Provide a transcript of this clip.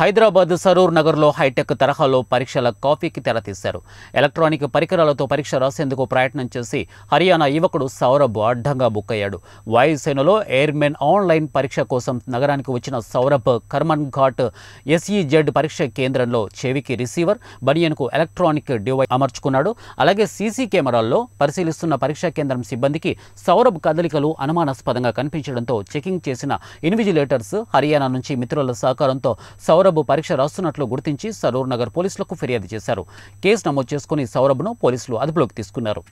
హైదరాబాద్ సరూర్ నగర్లో హైటెక్ తరహాలో పరీక్షల కాపీకి తీశారు ఎలక్ట్రానిక్ పరికరాలతో పరీక్ష రాసేందుకు ప్రయత్నం చేసి హర్యానా యువకుడు సౌరభ్ అడ్డంగా బుక్ అయ్యాడు వాయుసేనలో ఎయిర్మెన్ ఆన్లైన్ పరీక్ష కోసం నగరానికి వచ్చిన సౌరభ్ కర్మన్ ఘాట్ ఎస్ఈజెడ్ పరీక్ష కేంద్రంలో చెవికి రిసీవర్ బనియన్కు ఎలక్ట్రానిక్ డివైస్ అమర్చుకున్నాడు అలాగే సీసీ కెమెరాల్లో పరిశీలిస్తున్న పరీక్షా కేంద్రం సిబ్బందికి సౌరభ్ కదలికలు అనుమానాస్పదంగా కనిపించడంతో చెకింగ్ చేసిన ఇన్విజిలేటర్స్ హర్యానా నుంచి మిత్రుల సహకారంతో సౌరభ్ సౌరభ్ పరీక్ష రాస్తున్నట్లు గుర్తించి సరూర్ నగర్ పోలీసులకు ఫిర్యాదు చేశారు కేసు నమోదు చేసుకుని సౌరభ్ను పోలీసులు అదుపులోకి తీసుకున్నారు